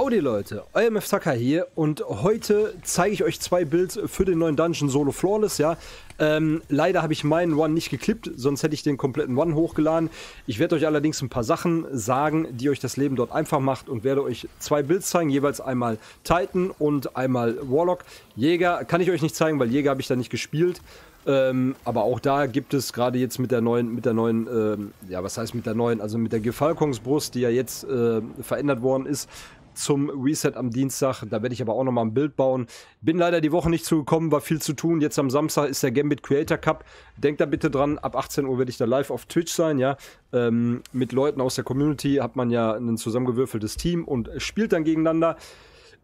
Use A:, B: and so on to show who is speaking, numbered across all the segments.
A: Howdy Leute, euer MF Tucker hier und heute zeige ich euch zwei Builds für den neuen Dungeon Solo Flawless, ja. Ähm, leider habe ich meinen One nicht geklippt, sonst hätte ich den kompletten One hochgeladen. Ich werde euch allerdings ein paar Sachen sagen, die euch das Leben dort einfach macht und werde euch zwei Builds zeigen, jeweils einmal Titan und einmal Warlock. Jäger kann ich euch nicht zeigen, weil Jäger habe ich da nicht gespielt. Ähm, aber auch da gibt es gerade jetzt mit der neuen, mit der neuen, ähm, ja, was heißt mit der neuen, also mit der Gefalkungsbrust, die ja jetzt äh, verändert worden ist, zum Reset am Dienstag. Da werde ich aber auch nochmal ein Bild bauen. Bin leider die Woche nicht zugekommen, war viel zu tun. Jetzt am Samstag ist der Gambit Creator Cup. Denkt da bitte dran, ab 18 Uhr werde ich da live auf Twitch sein, ja. Ähm, mit Leuten aus der Community hat man ja ein zusammengewürfeltes Team und spielt dann gegeneinander.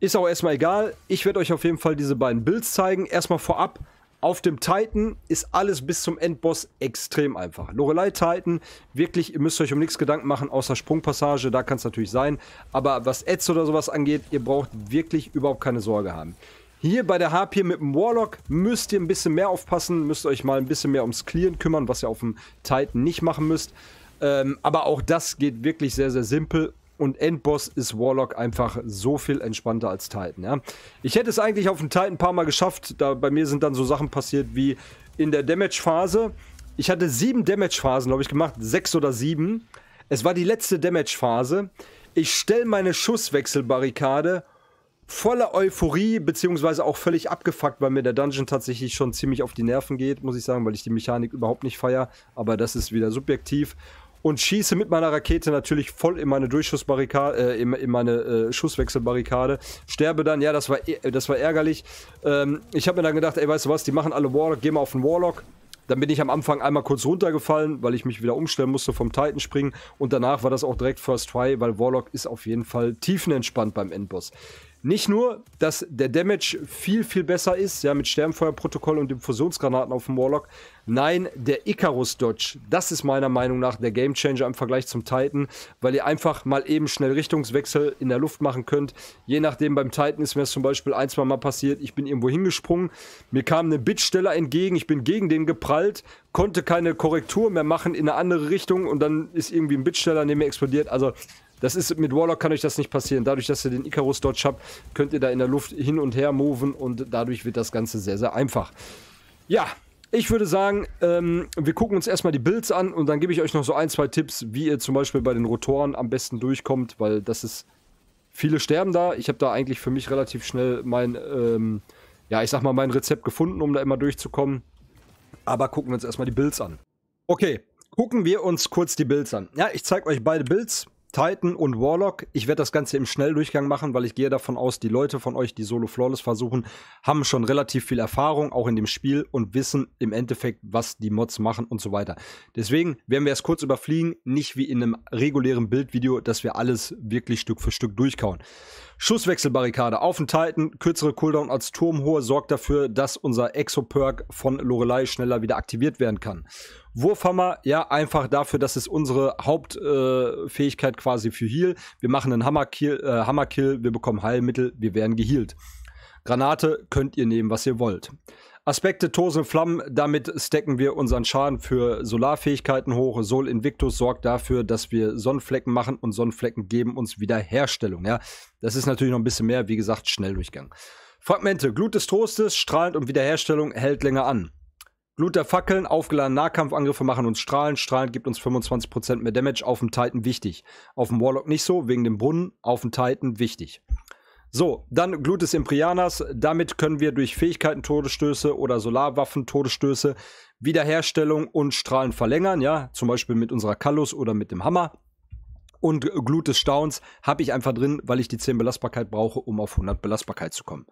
A: Ist auch erstmal egal. Ich werde euch auf jeden Fall diese beiden Builds zeigen. Erstmal vorab auf dem Titan ist alles bis zum Endboss extrem einfach. Lorelei Titan, wirklich, ihr müsst euch um nichts Gedanken machen, außer Sprungpassage, da kann es natürlich sein. Aber was Ads oder sowas angeht, ihr braucht wirklich überhaupt keine Sorge haben. Hier bei der Harpie mit dem Warlock müsst ihr ein bisschen mehr aufpassen, müsst euch mal ein bisschen mehr ums Clearen kümmern, was ihr auf dem Titan nicht machen müsst. Ähm, aber auch das geht wirklich sehr, sehr simpel und Endboss ist Warlock einfach so viel entspannter als Titan. Ja? Ich hätte es eigentlich auf den Titan ein paar Mal geschafft. Da bei mir sind dann so Sachen passiert wie in der Damage-Phase. Ich hatte sieben Damage-Phasen, glaube ich, gemacht. Sechs oder sieben. Es war die letzte Damage-Phase. Ich stelle meine Schusswechselbarrikade voller Euphorie, beziehungsweise auch völlig abgefuckt, weil mir der Dungeon tatsächlich schon ziemlich auf die Nerven geht, muss ich sagen, weil ich die Mechanik überhaupt nicht feiere. Aber das ist wieder subjektiv und schieße mit meiner Rakete natürlich voll in meine Durchschussbarrikade, äh, in, in, meine äh, Schusswechselbarrikade. Sterbe dann, ja, das war, äh, das war ärgerlich. Ähm, ich habe mir dann gedacht, ey, weißt du was, die machen alle Warlock, geh mal auf den Warlock. Dann bin ich am Anfang einmal kurz runtergefallen, weil ich mich wieder umstellen musste vom Titan springen. Und danach war das auch direkt First Try, weil Warlock ist auf jeden Fall tiefenentspannt beim Endboss. Nicht nur, dass der Damage viel, viel besser ist, ja, mit Sternfeuerprotokoll und dem Fusionsgranaten auf dem Warlock. Nein, der Icarus Dodge, das ist meiner Meinung nach der Gamechanger im Vergleich zum Titan, weil ihr einfach mal eben schnell Richtungswechsel in der Luft machen könnt. Je nachdem, beim Titan ist mir das zum Beispiel ein, zwei Mal passiert, ich bin irgendwo hingesprungen, mir kam eine Bittsteller entgegen, ich bin gegen den geprallt, konnte keine Korrektur mehr machen in eine andere Richtung und dann ist irgendwie ein Bittsteller neben mir explodiert. Also das ist, mit Warlock kann euch das nicht passieren. Dadurch, dass ihr den Icarus Dodge habt, könnt ihr da in der Luft hin und her moven und dadurch wird das Ganze sehr, sehr einfach. Ja, ich würde sagen, ähm, wir gucken uns erstmal die Builds an und dann gebe ich euch noch so ein, zwei Tipps, wie ihr zum Beispiel bei den Rotoren am besten durchkommt, weil das ist. Viele sterben da. Ich habe da eigentlich für mich relativ schnell mein, ähm, ja, ich sag mal, mein Rezept gefunden, um da immer durchzukommen. Aber gucken wir uns erstmal die Builds an. Okay, gucken wir uns kurz die Builds an. Ja, ich zeige euch beide Builds. Titan und Warlock. Ich werde das Ganze im Schnelldurchgang machen, weil ich gehe davon aus, die Leute von euch, die Solo Flawless versuchen, haben schon relativ viel Erfahrung, auch in dem Spiel und wissen im Endeffekt, was die Mods machen und so weiter. Deswegen werden wir es kurz überfliegen, nicht wie in einem regulären Bildvideo, dass wir alles wirklich Stück für Stück durchkauen. Schusswechselbarrikade auf den Titan, kürzere Cooldown als Turmhohe sorgt dafür, dass unser Exo-Perk von Lorelei schneller wieder aktiviert werden kann. Wurfhammer, ja, einfach dafür, dass es unsere Hauptfähigkeit äh, quasi für Heal. Wir machen einen Hammerkill, äh, Hammerkill, wir bekommen Heilmittel, wir werden gehealt. Granate könnt ihr nehmen, was ihr wollt. Aspekte Tose, und Flammen, damit stecken wir unseren Schaden für Solarfähigkeiten hoch. Sol Invictus sorgt dafür, dass wir Sonnenflecken machen und Sonnenflecken geben uns Wiederherstellung. Ja, das ist natürlich noch ein bisschen mehr, wie gesagt, Schnelldurchgang. Fragmente, Glut des Trostes, strahlend und Wiederherstellung hält länger an. Glut der Fackeln, aufgeladene Nahkampfangriffe machen uns strahlend. Strahlend gibt uns 25% mehr Damage. Auf dem Titan wichtig. Auf dem Warlock nicht so, wegen dem Brunnen. Auf dem Titan wichtig. So, dann Glut des Imprianas. Damit können wir durch Fähigkeiten Todesstöße oder Solarwaffen Todesstöße Wiederherstellung und Strahlen verlängern. Ja, zum Beispiel mit unserer Kallus oder mit dem Hammer. Und Glut des Stauns habe ich einfach drin, weil ich die 10 Belastbarkeit brauche, um auf 100 Belastbarkeit zu kommen.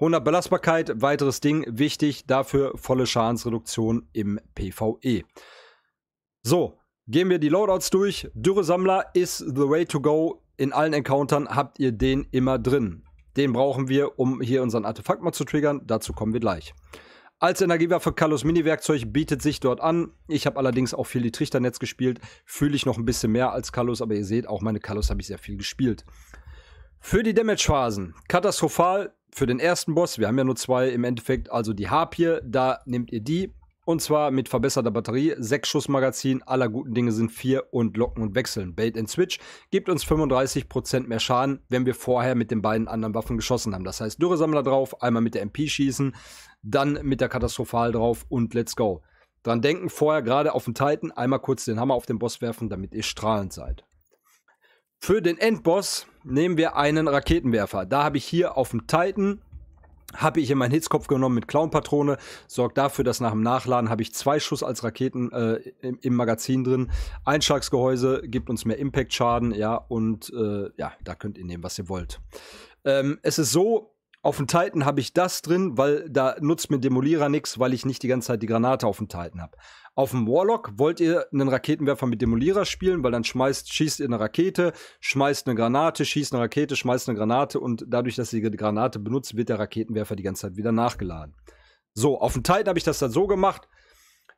A: 100 Belastbarkeit, weiteres Ding, wichtig, dafür volle Schadensreduktion im PvE. So, gehen wir die Loadouts durch. Dürre Sammler ist the way to go in allen Encountern habt ihr den immer drin. Den brauchen wir, um hier unseren Artefakt mal zu triggern. Dazu kommen wir gleich. Als Energiewaffe Kalos Mini-Werkzeug bietet sich dort an. Ich habe allerdings auch viel die Trichternetz gespielt. Fühle ich noch ein bisschen mehr als Kalos, aber ihr seht, auch meine Kalos habe ich sehr viel gespielt. Für die Damage-Phasen katastrophal. Für den ersten Boss, wir haben ja nur zwei im Endeffekt, also die Harpie, da nehmt ihr die. Und zwar mit verbesserter Batterie, 6 Schuss Magazin, aller guten Dinge sind 4 und Locken und Wechseln. Bait and Switch gibt uns 35% mehr Schaden, wenn wir vorher mit den beiden anderen Waffen geschossen haben. Das heißt, Dürresammler drauf, einmal mit der MP schießen, dann mit der Katastrophal drauf und let's go. Dran denken, vorher gerade auf den Titan einmal kurz den Hammer auf den Boss werfen, damit ihr strahlend seid. Für den Endboss nehmen wir einen Raketenwerfer. Da habe ich hier auf dem Titan habe ich in meinen Hitzkopf genommen mit Clownpatrone, sorgt dafür, dass nach dem Nachladen habe ich zwei Schuss als Raketen äh, im, im, Magazin drin. Einschlagsgehäuse gibt uns mehr Impact-Schaden, ja, und äh, ja, da könnt ihr nehmen, was ihr wollt. Ähm, es ist so, auf dem Titan habe ich das drin, weil da nutzt mir Demolierer nichts, weil ich nicht die ganze Zeit die Granate auf dem Titan habe. Auf dem Warlock wollt ihr einen Raketenwerfer mit Demolierer spielen, weil dann schmeißt, schießt ihr eine Rakete, schmeißt eine Granate, schießt eine Rakete, schmeißt eine Granate und dadurch, dass ihr die Granate benutzt, wird der Raketenwerfer die ganze Zeit wieder nachgeladen. So, auf dem Titan habe ich das dann so gemacht,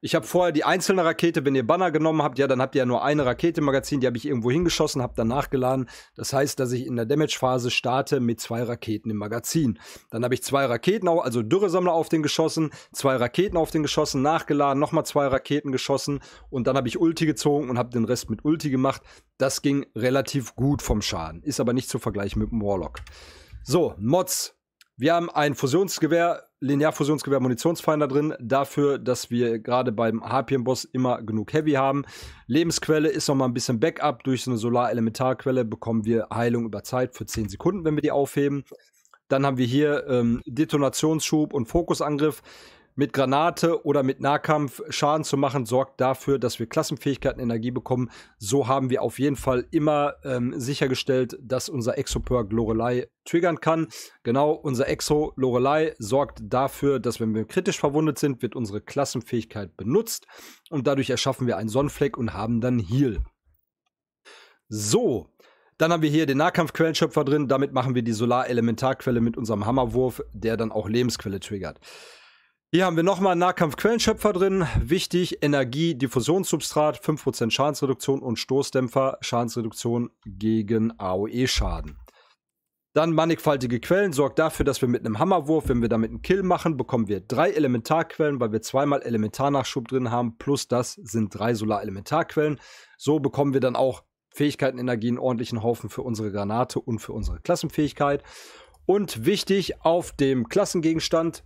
A: ich habe vorher die einzelne Rakete, wenn ihr Banner genommen habt, ja, dann habt ihr ja nur eine Rakete im Magazin, die habe ich irgendwo hingeschossen, habe dann nachgeladen. Das heißt, dass ich in der Damage-Phase starte mit zwei Raketen im Magazin. Dann habe ich zwei Raketen, also Dürresammler auf den geschossen, zwei Raketen auf den geschossen, nachgeladen, nochmal zwei Raketen geschossen und dann habe ich Ulti gezogen und habe den Rest mit Ulti gemacht. Das ging relativ gut vom Schaden, ist aber nicht zu vergleichen mit dem Warlock. So, Mods. Wir haben ein Fusionsgewehr Linearfusionsgewehr Munitionsfinder drin, dafür, dass wir gerade beim Harpien-Boss immer genug Heavy haben. Lebensquelle ist nochmal ein bisschen Backup. Durch so eine Solar-Elementarquelle bekommen wir Heilung über Zeit für 10 Sekunden, wenn wir die aufheben. Dann haben wir hier ähm, Detonationsschub und Fokusangriff mit Granate oder mit Nahkampf Schaden zu machen, sorgt dafür, dass wir Klassenfähigkeiten Energie bekommen. So haben wir auf jeden Fall immer ähm, sichergestellt, dass unser Exo-Perk Lorelei triggern kann. Genau, unser Exo Lorelei sorgt dafür, dass wenn wir kritisch verwundet sind, wird unsere Klassenfähigkeit benutzt und dadurch erschaffen wir einen Sonnenfleck und haben dann Heal. So, dann haben wir hier den Nahkampfquellenschöpfer drin. Damit machen wir die Solar-Elementarquelle mit unserem Hammerwurf, der dann auch Lebensquelle triggert. Hier haben wir nochmal einen Nahkampf-Quellenschöpfer drin. Wichtig, Energie, Diffusionssubstrat, 5% Schadensreduktion und Stoßdämpfer, Schadensreduktion gegen AOE-Schaden. Dann mannigfaltige Quellen sorgt dafür, dass wir mit einem Hammerwurf, wenn wir damit einen Kill machen, bekommen wir drei Elementarquellen, weil wir zweimal Elementarnachschub drin haben, plus das sind drei Solar-Elementarquellen. So bekommen wir dann auch Fähigkeiten, Energie, einen ordentlichen Haufen für unsere Granate und für unsere Klassenfähigkeit. Und wichtig, auf dem Klassengegenstand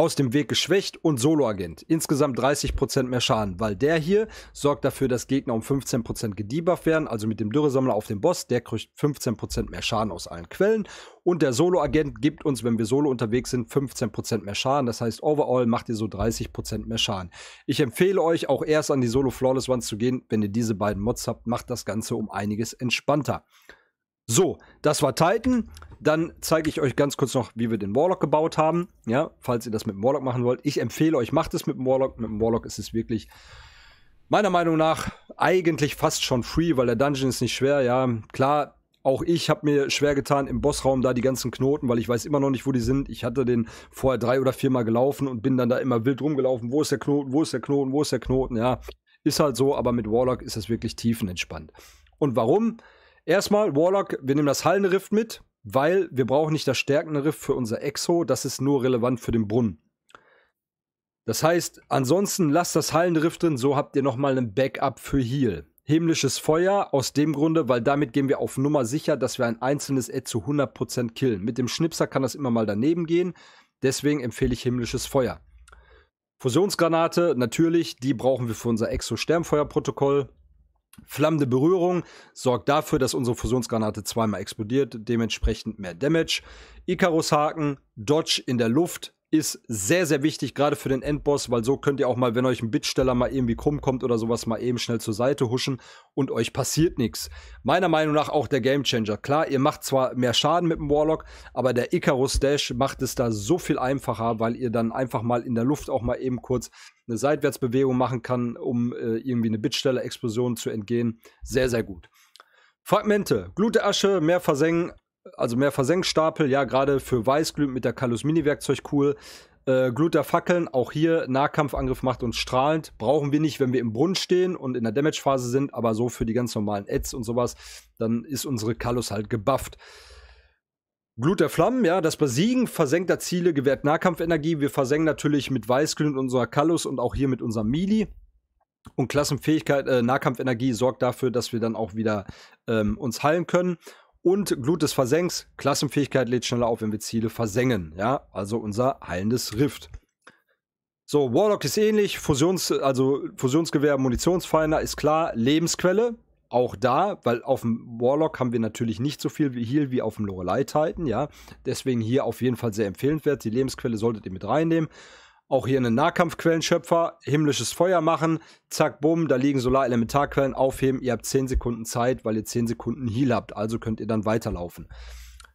A: aus dem Weg geschwächt und Soloagent. Insgesamt 30% mehr Schaden, weil der hier sorgt dafür, dass Gegner um 15% gedebufft werden, also mit dem Dürresammler auf dem Boss, der kriegt 15% mehr Schaden aus allen Quellen und der Soloagent gibt uns, wenn wir solo unterwegs sind, 15% mehr Schaden. Das heißt, overall macht ihr so 30% mehr Schaden. Ich empfehle euch auch erst an die Solo Flawless Ones zu gehen, wenn ihr diese beiden Mods habt, macht das Ganze um einiges entspannter. So, das war Titan. Dann zeige ich euch ganz kurz noch, wie wir den Warlock gebaut haben. Ja, falls ihr das mit dem Warlock machen wollt. Ich empfehle euch, macht es mit dem Warlock. Mit dem Warlock ist es wirklich meiner Meinung nach eigentlich fast schon free, weil der Dungeon ist nicht schwer. Ja, klar, auch ich habe mir schwer getan im Bossraum da die ganzen Knoten, weil ich weiß immer noch nicht, wo die sind. Ich hatte den vorher drei oder viermal gelaufen und bin dann da immer wild rumgelaufen. Wo ist der Knoten? Wo ist der Knoten? Wo ist der Knoten? Ja, ist halt so, aber mit Warlock ist das wirklich tiefenentspannt. Und warum? Erstmal, Warlock, wir nehmen das Hallenrift mit weil wir brauchen nicht das stärkende Riff für unser Exo, das ist nur relevant für den Brunnen. Das heißt, ansonsten lasst das hallende Riff drin, so habt ihr nochmal ein Backup für Heal. Himmlisches Feuer aus dem Grunde, weil damit gehen wir auf Nummer sicher, dass wir ein einzelnes Ed zu 100% killen. Mit dem Schnipser kann das immer mal daneben gehen, deswegen empfehle ich Himmlisches Feuer. Fusionsgranate, natürlich, die brauchen wir für unser Exo-Sternfeuerprotokoll. Flammende Berührung sorgt dafür, dass unsere Fusionsgranate zweimal explodiert, dementsprechend mehr Damage. Icarus Haken, Dodge in der Luft, ist sehr, sehr wichtig, gerade für den Endboss, weil so könnt ihr auch mal, wenn euch ein Bittsteller mal irgendwie krumm kommt oder sowas, mal eben schnell zur Seite huschen und euch passiert nichts. Meiner Meinung nach auch der Gamechanger. Klar, ihr macht zwar mehr Schaden mit dem Warlock, aber der Icarus Dash macht es da so viel einfacher, weil ihr dann einfach mal in der Luft auch mal eben kurz eine Seitwärtsbewegung machen kann, um äh, irgendwie eine Bittsteller-Explosion zu entgehen. Sehr, sehr gut. Fragmente, Gluteasche, mehr versengen, also mehr Versenkstapel, ja, gerade für Weißglüht mit der Kalus Mini-Werkzeug cool. Äh, Glut der Fackeln, auch hier Nahkampfangriff macht uns strahlend. Brauchen wir nicht, wenn wir im Brunnen stehen und in der Damage-Phase sind, aber so für die ganz normalen Ads und sowas, dann ist unsere Kalus halt gebufft. Glut der Flammen, ja, das Besiegen versenkter Ziele gewährt Nahkampfenergie. Wir versenken natürlich mit Weißglühen unserer Kalus und auch hier mit unserem Mili. Und Klassenfähigkeit, äh, Nahkampfenergie sorgt dafür, dass wir dann auch wieder ähm, uns heilen können. Und Glut des Versenks, Klassenfähigkeit lädt schneller auf, wenn wir Ziele versengen. Ja, also unser heilendes Rift. So, Warlock ist ähnlich, Fusions, also Fusionsgewehr, Munitionsfeiner ist klar, Lebensquelle, auch da, weil auf dem Warlock haben wir natürlich nicht so viel Heal wie auf dem Lorelei Titan, ja. Deswegen hier auf jeden Fall sehr empfehlenswert. Die Lebensquelle solltet ihr mit reinnehmen auch hier einen Nahkampfquellenschöpfer, himmlisches Feuer machen, zack, bumm, da liegen Solarelementarquellen, aufheben, ihr habt 10 Sekunden Zeit, weil ihr 10 Sekunden Heal habt, also könnt ihr dann weiterlaufen.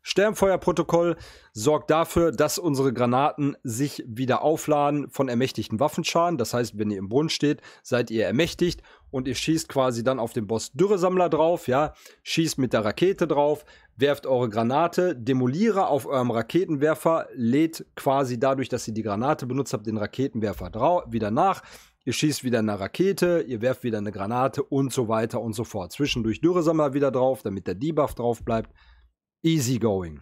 A: Sternfeuerprotokoll sorgt dafür, dass unsere Granaten sich wieder aufladen von ermächtigten Waffenschaden. Das heißt, wenn ihr im Brunnen steht, seid ihr ermächtigt und ihr schießt quasi dann auf den Boss Dürresammler drauf, ja, schießt mit der Rakete drauf, werft eure Granate, Demolierer auf eurem Raketenwerfer, lädt quasi dadurch, dass ihr die Granate benutzt habt, den Raketenwerfer wieder nach. Ihr schießt wieder eine Rakete, ihr werft wieder eine Granate und so weiter und so fort. Zwischendurch Dürresammler wieder drauf, damit der Debuff drauf bleibt Easygoing.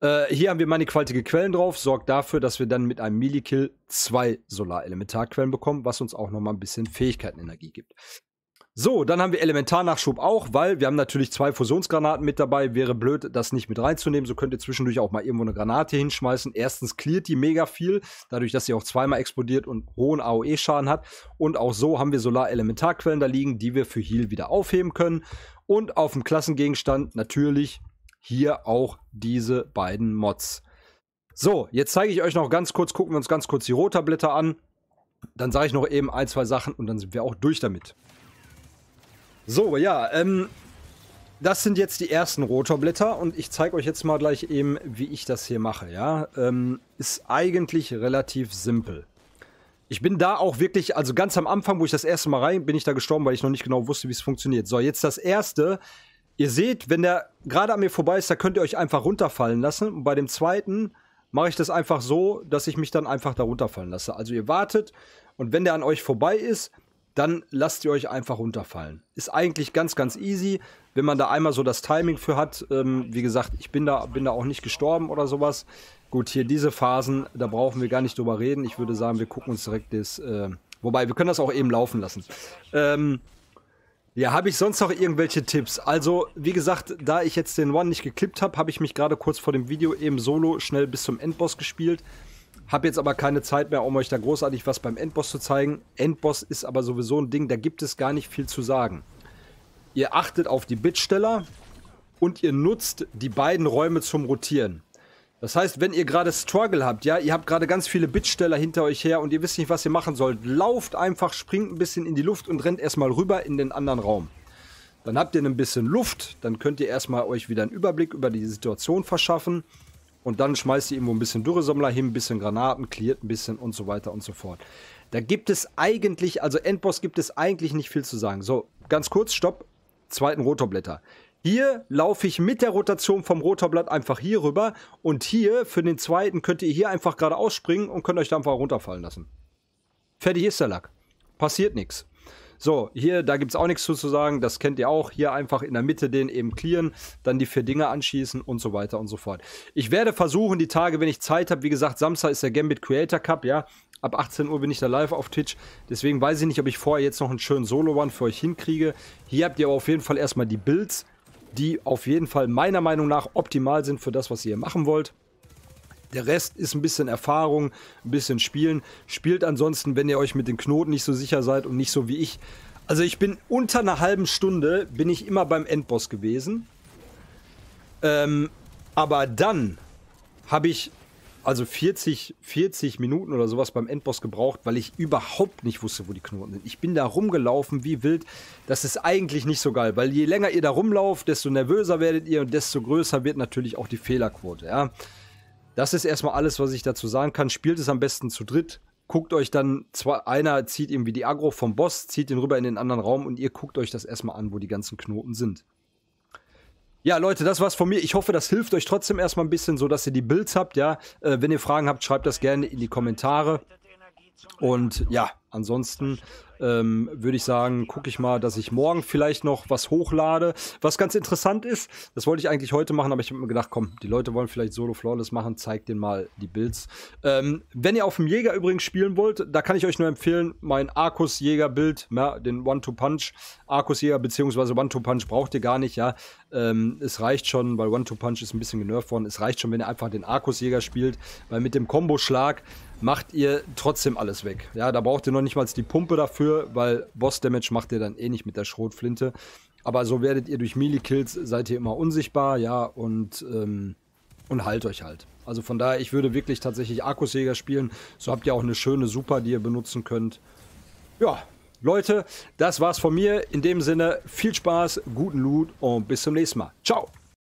A: Äh, hier haben wir mannigfaltige Quellen drauf, sorgt dafür, dass wir dann mit einem Melee-Kill zwei Solarelementarquellen bekommen, was uns auch nochmal ein bisschen Fähigkeitenenergie gibt. So, dann haben wir Elementarnachschub auch, weil wir haben natürlich zwei Fusionsgranaten mit dabei. Wäre blöd, das nicht mit reinzunehmen. So könnt ihr zwischendurch auch mal irgendwo eine Granate hinschmeißen. Erstens cleart die mega viel, dadurch, dass sie auch zweimal explodiert und hohen AOE-Schaden hat. Und auch so haben wir Solar-Elementarquellen da liegen, die wir für Heal wieder aufheben können. Und auf dem Klassengegenstand natürlich hier auch diese beiden Mods. So, jetzt zeige ich euch noch ganz kurz, gucken wir uns ganz kurz die Rohtabletter an. Dann sage ich noch eben ein, zwei Sachen und dann sind wir auch durch damit. So, ja, ähm, das sind jetzt die ersten Rotorblätter und ich zeige euch jetzt mal gleich eben, wie ich das hier mache. Ja, ähm, ist eigentlich relativ simpel. Ich bin da auch wirklich, also ganz am Anfang, wo ich das erste Mal rein bin, ich da gestorben, weil ich noch nicht genau wusste, wie es funktioniert. So, jetzt das erste Ihr seht, wenn der gerade an mir vorbei ist, da könnt ihr euch einfach runterfallen lassen. Und bei dem zweiten mache ich das einfach so, dass ich mich dann einfach da runterfallen lasse. Also ihr wartet und wenn der an euch vorbei ist, dann lasst ihr euch einfach runterfallen. Ist eigentlich ganz, ganz easy, wenn man da einmal so das Timing für hat. Ähm, wie gesagt, ich bin da, bin da auch nicht gestorben oder sowas. Gut, hier diese Phasen, da brauchen wir gar nicht drüber reden. Ich würde sagen, wir gucken uns direkt das... Äh, wobei, wir können das auch eben laufen lassen. Ähm, ja, habe ich sonst noch irgendwelche Tipps? Also, wie gesagt, da ich jetzt den One nicht geklippt habe, habe ich mich gerade kurz vor dem Video eben solo schnell bis zum Endboss gespielt. Habe jetzt aber keine Zeit mehr, um euch da großartig was beim Endboss zu zeigen. Endboss ist aber sowieso ein Ding, da gibt es gar nicht viel zu sagen. Ihr achtet auf die Bittsteller und ihr nutzt die beiden Räume zum Rotieren. Das heißt, wenn ihr gerade Struggle habt, ja, ihr habt gerade ganz viele Bittsteller hinter euch her und ihr wisst nicht, was ihr machen sollt, lauft einfach, springt ein bisschen in die Luft und rennt erstmal rüber in den anderen Raum. Dann habt ihr ein bisschen Luft, dann könnt ihr erstmal euch wieder einen Überblick über die Situation verschaffen und dann schmeißt ihr irgendwo ein bisschen Dürresammler hin, ein bisschen Granaten, cleart ein bisschen und so weiter und so fort. Da gibt es eigentlich, also Endboss gibt es eigentlich nicht viel zu sagen. So, ganz kurz, stopp, zweiten Rotorblätter. Hier laufe ich mit der Rotation vom Rotorblatt einfach hier rüber und hier für den zweiten könnt ihr hier einfach gerade ausspringen und könnt euch da einfach runterfallen lassen. Fertig ist der Lack. Passiert nichts. So, hier, da gibt es auch nichts zu sagen, das kennt ihr auch. Hier einfach in der Mitte den eben clearen, dann die vier Dinger anschießen und so weiter und so fort. Ich werde versuchen, die Tage, wenn ich Zeit habe, wie gesagt, Samstag ist der Gambit Creator Cup, ja. Ab 18 Uhr bin ich da live auf Twitch, deswegen weiß ich nicht, ob ich vorher jetzt noch einen schönen Solo-One für euch hinkriege. Hier habt ihr aber auf jeden Fall erstmal die Builds die auf jeden Fall meiner Meinung nach optimal sind für das, was ihr machen wollt. Der Rest ist ein bisschen Erfahrung, ein bisschen Spielen. Spielt ansonsten, wenn ihr euch mit den Knoten nicht so sicher seid und nicht so wie ich. Also ich bin unter einer halben Stunde, bin ich immer beim Endboss gewesen. Ähm, aber dann habe ich also 40, 40 Minuten oder sowas beim Endboss gebraucht, weil ich überhaupt nicht wusste, wo die Knoten sind. Ich bin da rumgelaufen wie wild. Das ist eigentlich nicht so geil, weil je länger ihr da rumlauft, desto nervöser werdet ihr und desto größer wird natürlich auch die Fehlerquote. Ja? Das ist erstmal alles, was ich dazu sagen kann. Spielt es am besten zu dritt. Guckt euch dann, zwar einer zieht irgendwie die Agro vom Boss, zieht den rüber in den anderen Raum und ihr guckt euch das erstmal an, wo die ganzen Knoten sind. Ja, Leute, das war's von mir. Ich hoffe, das hilft euch trotzdem erstmal ein bisschen, so dass ihr die Builds habt, ja. Äh, wenn ihr Fragen habt, schreibt das gerne in die Kommentare. Und ja, ansonsten ähm, würde ich sagen, gucke ich mal, dass ich morgen vielleicht noch was hochlade. Was ganz interessant ist, das wollte ich eigentlich heute machen, aber ich habe mir gedacht, komm, die Leute wollen vielleicht Solo Flawless machen, zeigt denen mal die Builds. Ähm, wenn ihr auf dem Jäger übrigens spielen wollt, da kann ich euch nur empfehlen, mein Arcus Jäger Bild, ja, den one to punch Arcus Jäger beziehungsweise one to punch braucht ihr gar nicht, ja. Ähm, es reicht schon, weil one to punch ist ein bisschen genervt worden, es reicht schon, wenn ihr einfach den Arcus Jäger spielt, weil mit dem Komboschlag macht ihr trotzdem alles weg. Ja, da braucht ihr noch nicht mal die Pumpe dafür für, weil Boss-Damage macht ihr dann eh nicht mit der Schrotflinte. Aber so werdet ihr durch Melee-Kills, seid ihr immer unsichtbar, ja, und, ähm, und halt euch halt. Also von daher, ich würde wirklich tatsächlich Akkusjäger spielen. So habt ihr auch eine schöne Super, die ihr benutzen könnt. Ja, Leute, das war's von mir. In dem Sinne, viel Spaß, guten Loot und bis zum nächsten Mal. Ciao!